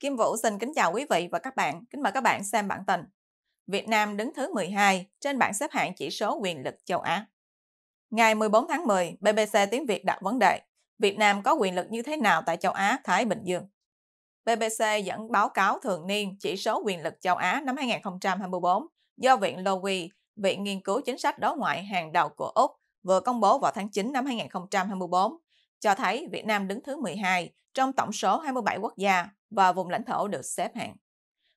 Kim Vũ xin kính chào quý vị và các bạn. Kính mời các bạn xem bản tin. Việt Nam đứng thứ 12 trên bảng xếp hạng chỉ số quyền lực châu Á. Ngày 14 tháng 10, BBC tiếng Việt đặt vấn đề Việt Nam có quyền lực như thế nào tại châu Á, Thái Bình Dương? BBC dẫn báo cáo thường niên chỉ số quyền lực châu Á năm 2024 do Viện Lowy, Viện Nghiên cứu Chính sách Đối ngoại hàng đầu của Úc, vừa công bố vào tháng 9 năm 2024, cho thấy Việt Nam đứng thứ 12 trong tổng số 27 quốc gia và vùng lãnh thổ được xếp hạng.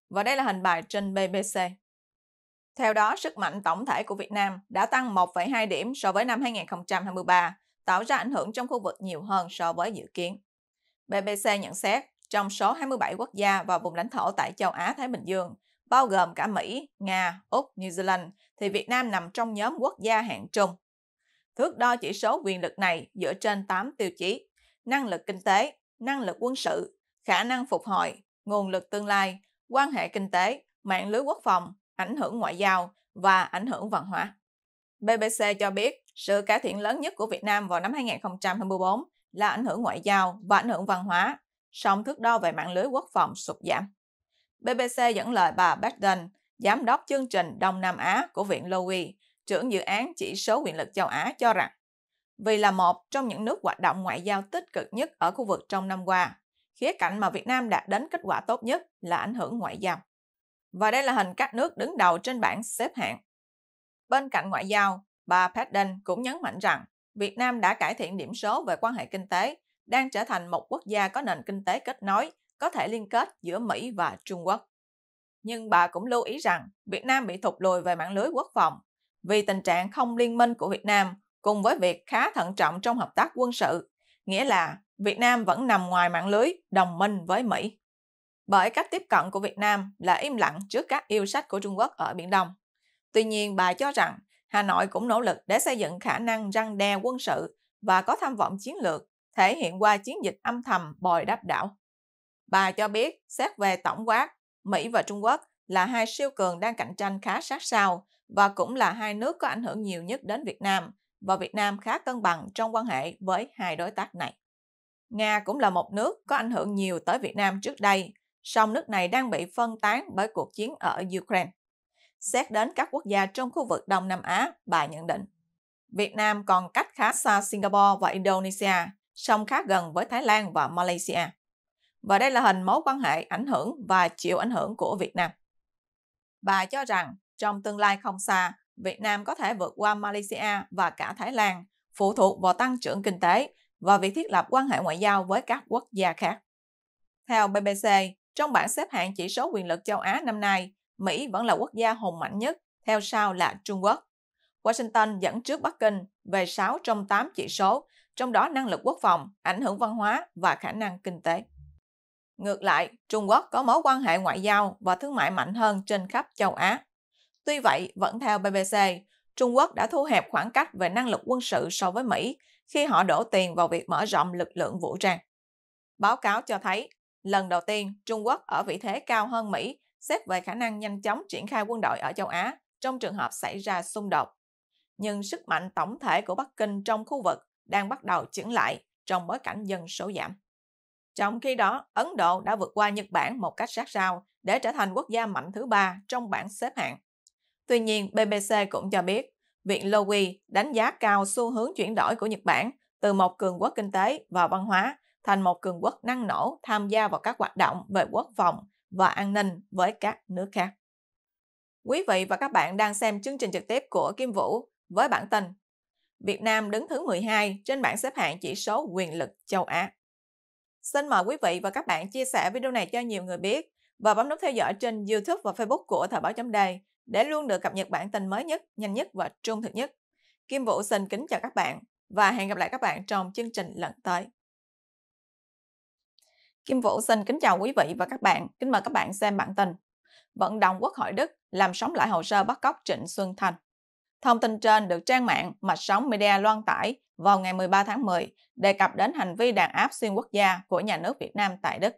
Và đây là hình bài trên BBC. Theo đó, sức mạnh tổng thể của Việt Nam đã tăng 1,2 điểm so với năm 2023, tạo ra ảnh hưởng trong khu vực nhiều hơn so với dự kiến. BBC nhận xét, trong số 27 quốc gia và vùng lãnh thổ tại châu Á-Thái Bình Dương, bao gồm cả Mỹ, Nga, Úc, New Zealand, thì Việt Nam nằm trong nhóm quốc gia hạng trung. Thước đo chỉ số quyền lực này dựa trên 8 tiêu chí, năng lực kinh tế, năng lực quân sự, khả năng phục hồi, nguồn lực tương lai, quan hệ kinh tế, mạng lưới quốc phòng, ảnh hưởng ngoại giao và ảnh hưởng văn hóa. BBC cho biết sự cải thiện lớn nhất của Việt Nam vào năm 2024 là ảnh hưởng ngoại giao và ảnh hưởng văn hóa, song thước đo về mạng lưới quốc phòng sụt giảm. BBC dẫn lời bà Biden, giám đốc chương trình Đông Nam Á của Viện Lowy, trưởng dự án chỉ số quyền lực châu Á cho rằng, vì là một trong những nước hoạt động ngoại giao tích cực nhất ở khu vực trong năm qua, khía cạnh mà Việt Nam đạt đến kết quả tốt nhất là ảnh hưởng ngoại giao. Và đây là hình các nước đứng đầu trên bảng xếp hạng. Bên cạnh ngoại giao, bà Padden cũng nhấn mạnh rằng Việt Nam đã cải thiện điểm số về quan hệ kinh tế, đang trở thành một quốc gia có nền kinh tế kết nối, có thể liên kết giữa Mỹ và Trung Quốc. Nhưng bà cũng lưu ý rằng Việt Nam bị thụt lùi về mạng lưới quốc phòng vì tình trạng không liên minh của Việt Nam cùng với việc khá thận trọng trong hợp tác quân sự, nghĩa là Việt Nam vẫn nằm ngoài mạng lưới đồng minh với Mỹ. Bởi cách tiếp cận của Việt Nam là im lặng trước các yêu sách của Trung Quốc ở Biển Đông. Tuy nhiên, bà cho rằng Hà Nội cũng nỗ lực để xây dựng khả năng răng đe quân sự và có tham vọng chiến lược, thể hiện qua chiến dịch âm thầm bồi đắp đảo. Bà cho biết, xét về tổng quát, Mỹ và Trung Quốc là hai siêu cường đang cạnh tranh khá sát sao và cũng là hai nước có ảnh hưởng nhiều nhất đến Việt Nam và Việt Nam khá cân bằng trong quan hệ với hai đối tác này. Nga cũng là một nước có ảnh hưởng nhiều tới Việt Nam trước đây, song nước này đang bị phân tán bởi cuộc chiến ở Ukraine. Xét đến các quốc gia trong khu vực Đông Nam Á, bà nhận định, Việt Nam còn cách khá xa Singapore và Indonesia, song khá gần với Thái Lan và Malaysia. Và đây là hình mối quan hệ ảnh hưởng và chịu ảnh hưởng của Việt Nam. Bà cho rằng trong tương lai không xa, Việt Nam có thể vượt qua Malaysia và cả Thái Lan, phụ thuộc vào tăng trưởng kinh tế và việc thiết lập quan hệ ngoại giao với các quốc gia khác. Theo BBC, trong bảng xếp hạng chỉ số quyền lực châu Á năm nay, Mỹ vẫn là quốc gia hùng mạnh nhất, theo sau là Trung Quốc. Washington dẫn trước Bắc Kinh về 6 trong 8 chỉ số, trong đó năng lực quốc phòng, ảnh hưởng văn hóa và khả năng kinh tế. Ngược lại, Trung Quốc có mối quan hệ ngoại giao và thương mại mạnh hơn trên khắp châu Á. Tuy vậy, vẫn theo BBC, Trung Quốc đã thu hẹp khoảng cách về năng lực quân sự so với Mỹ khi họ đổ tiền vào việc mở rộng lực lượng vũ trang. Báo cáo cho thấy, lần đầu tiên Trung Quốc ở vị thế cao hơn Mỹ xét về khả năng nhanh chóng triển khai quân đội ở châu Á trong trường hợp xảy ra xung đột. Nhưng sức mạnh tổng thể của Bắc Kinh trong khu vực đang bắt đầu chững lại trong bối cảnh dân số giảm. Trong khi đó, Ấn Độ đã vượt qua Nhật Bản một cách sát sao để trở thành quốc gia mạnh thứ ba trong bảng xếp hạng. Tuy nhiên, BBC cũng cho biết Viện Lowy đánh giá cao xu hướng chuyển đổi của Nhật Bản từ một cường quốc kinh tế và văn hóa thành một cường quốc năng nổ tham gia vào các hoạt động về quốc phòng và an ninh với các nước khác. Quý vị và các bạn đang xem chương trình trực tiếp của Kim Vũ với bản tin Việt Nam đứng thứ 12 trên bảng xếp hạng chỉ số quyền lực châu Á. Xin mời quý vị và các bạn chia sẻ video này cho nhiều người biết và bấm nút theo dõi trên YouTube và Facebook của Thời báo chấm đài để luôn được cập nhật bản tin mới nhất, nhanh nhất và trung thực nhất. Kim Vũ xin kính chào các bạn và hẹn gặp lại các bạn trong chương trình lần tới. Kim Vũ xin kính chào quý vị và các bạn, kính mời các bạn xem bản tin. Vận động Quốc hội Đức làm sống lại hồ sơ bắt cóc Trịnh Xuân Thành. Thông tin trên được trang mạng Mạch Sóng Media loan tải vào ngày 13 tháng 10, đề cập đến hành vi đàn áp xuyên quốc gia của nhà nước Việt Nam tại Đức.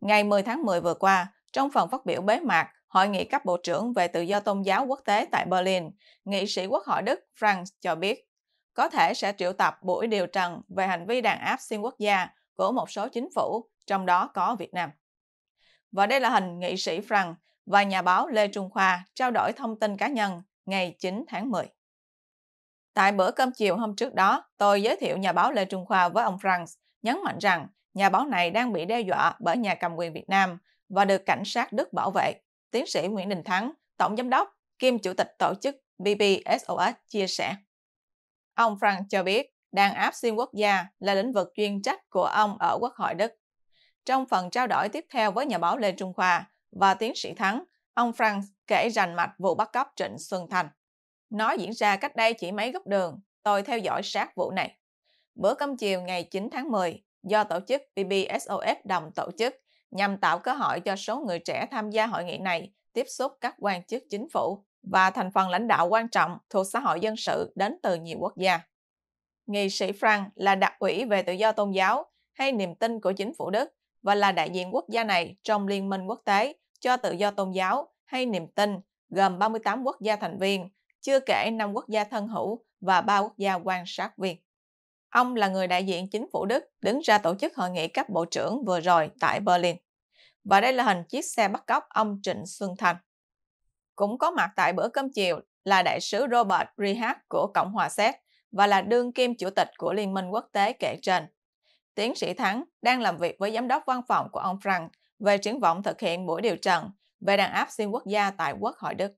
Ngày 10 tháng 10 vừa qua, trong phần phát biểu bế mạc Hội nghị cấp Bộ trưởng về tự do tôn giáo quốc tế tại Berlin, nghị sĩ Quốc hội Đức Franz cho biết có thể sẽ triệu tập buổi điều trần về hành vi đàn áp xuyên quốc gia của một số chính phủ, trong đó có Việt Nam. Và đây là hình nghị sĩ Franz và nhà báo Lê Trung Khoa trao đổi thông tin cá nhân ngày 9 tháng 10. Tại bữa cơm chiều hôm trước đó, tôi giới thiệu nhà báo Lê Trung Khoa với ông Franz, nhấn mạnh rằng Nhà báo này đang bị đe dọa bởi nhà cầm quyền Việt Nam và được cảnh sát Đức bảo vệ. Tiến sĩ Nguyễn Đình Thắng, Tổng Giám đốc, kiêm Chủ tịch tổ chức BBSOS chia sẻ. Ông Frank cho biết, đàn áp xuyên quốc gia là lĩnh vực chuyên trách của ông ở Quốc hội Đức. Trong phần trao đổi tiếp theo với nhà báo Lê Trung Khoa và tiến sĩ Thắng, ông Frank kể rành mạch vụ bắt cóc Trịnh Xuân Thành. Nó diễn ra cách đây chỉ mấy góc đường, tôi theo dõi sát vụ này. Bữa cơm chiều ngày 9 tháng 10, do tổ chức PBSOS đồng tổ chức nhằm tạo cơ hội cho số người trẻ tham gia hội nghị này tiếp xúc các quan chức chính phủ và thành phần lãnh đạo quan trọng thuộc xã hội dân sự đến từ nhiều quốc gia. Nghị sĩ Frank là đặc ủy về tự do tôn giáo hay niềm tin của chính phủ Đức và là đại diện quốc gia này trong Liên minh quốc tế cho tự do tôn giáo hay niềm tin gồm 38 quốc gia thành viên, chưa kể 5 quốc gia thân hữu và 3 quốc gia quan sát viên. Ông là người đại diện chính phủ Đức đứng ra tổ chức hội nghị cấp bộ trưởng vừa rồi tại Berlin. Và đây là hình chiếc xe bắt cóc ông Trịnh Xuân Thành. Cũng có mặt tại bữa cơm chiều là đại sứ Robert Rihak của Cộng hòa Séc và là đương kim chủ tịch của Liên minh quốc tế kể trên. Tiến sĩ Thắng đang làm việc với giám đốc văn phòng của ông Frank về triển vọng thực hiện buổi điều trần về đàn áp xuyên quốc gia tại Quốc hội Đức.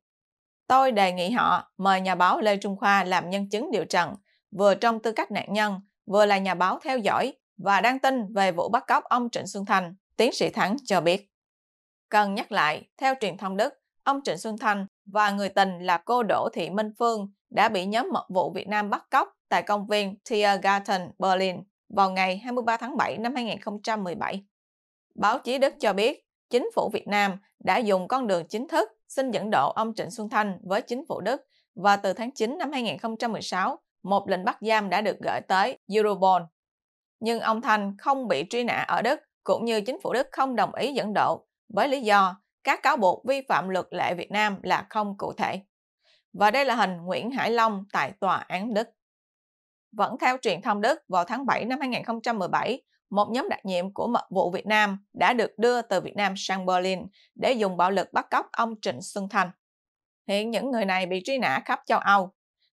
Tôi đề nghị họ mời nhà báo Lê Trung Khoa làm nhân chứng điều trần vừa trong tư cách nạn nhân, vừa là nhà báo theo dõi và đăng tin về vụ bắt cóc ông Trịnh Xuân Thành, tiến sĩ Thắng cho biết. Cần nhắc lại, theo truyền thông Đức, ông Trịnh Xuân Thành và người tình là cô Đỗ Thị Minh Phương đã bị nhóm mật vụ Việt Nam bắt cóc tại công viên Tiergarten, Berlin vào ngày 23 tháng 7 năm 2017. Báo chí Đức cho biết, chính phủ Việt Nam đã dùng con đường chính thức xin dẫn độ ông Trịnh Xuân Thanh với chính phủ Đức và từ tháng 9 năm 2016 một lệnh bắt giam đã được gửi tới Europol. Nhưng ông Thanh không bị truy nã ở Đức, cũng như chính phủ Đức không đồng ý dẫn độ với lý do các cáo buộc vi phạm luật lệ Việt Nam là không cụ thể. Và đây là hình Nguyễn Hải Long tại tòa án Đức. Vẫn theo truyền thông Đức, vào tháng 7 năm 2017, một nhóm đặc nhiệm của mật vụ Việt Nam đã được đưa từ Việt Nam sang Berlin để dùng bạo lực bắt cóc ông Trịnh Xuân Thành. Hiện những người này bị truy nã khắp châu Âu.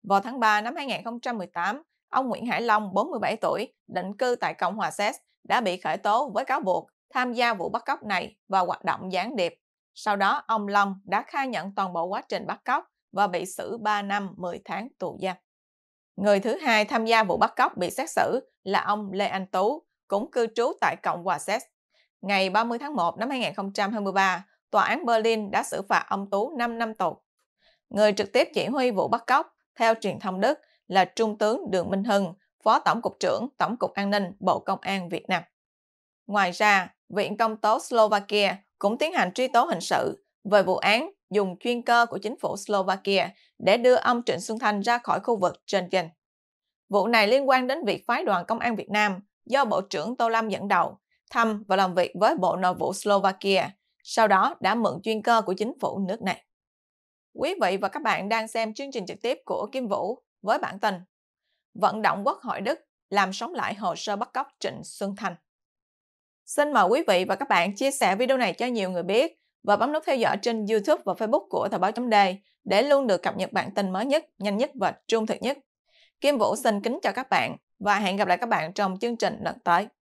Vào tháng 3 năm 2018, ông Nguyễn Hải Long, 47 tuổi, định cư tại Cộng hòa Séc, đã bị khởi tố với cáo buộc tham gia vụ bắt cóc này và hoạt động gián điệp. Sau đó, ông Long đã khai nhận toàn bộ quá trình bắt cóc và bị xử 3 năm 10 tháng tù giam. Người thứ hai tham gia vụ bắt cóc bị xét xử là ông Lê Anh Tú, cũng cư trú tại Cộng hòa Séc. Ngày 30 tháng 1 năm 2023, Tòa án Berlin đã xử phạt ông Tú 5 năm tù. Người trực tiếp chỉ huy vụ bắt cóc theo truyền thông Đức là Trung tướng Đường Minh Hưng, Phó Tổng cục trưởng Tổng cục An ninh Bộ Công an Việt Nam. Ngoài ra, Viện Công tố Slovakia cũng tiến hành truy tố hình sự về vụ án dùng chuyên cơ của chính phủ Slovakia để đưa ông Trịnh Xuân Thanh ra khỏi khu vực Schengen. Vụ này liên quan đến việc phái đoàn công an Việt Nam do Bộ trưởng Tô Lâm dẫn đầu thăm và làm việc với Bộ Nội vụ Slovakia, sau đó đã mượn chuyên cơ của chính phủ nước này. Quý vị và các bạn đang xem chương trình trực tiếp của Kim Vũ với bản tin Vận động Quốc hội Đức làm sống lại hồ sơ bắt cóc Trịnh Xuân Thành. Xin mời quý vị và các bạn chia sẻ video này cho nhiều người biết và bấm nút theo dõi trên YouTube và Facebook của Thời báo chấm đề để luôn được cập nhật bản tin mới nhất, nhanh nhất và trung thực nhất. Kim Vũ xin kính chào các bạn và hẹn gặp lại các bạn trong chương trình lần tới.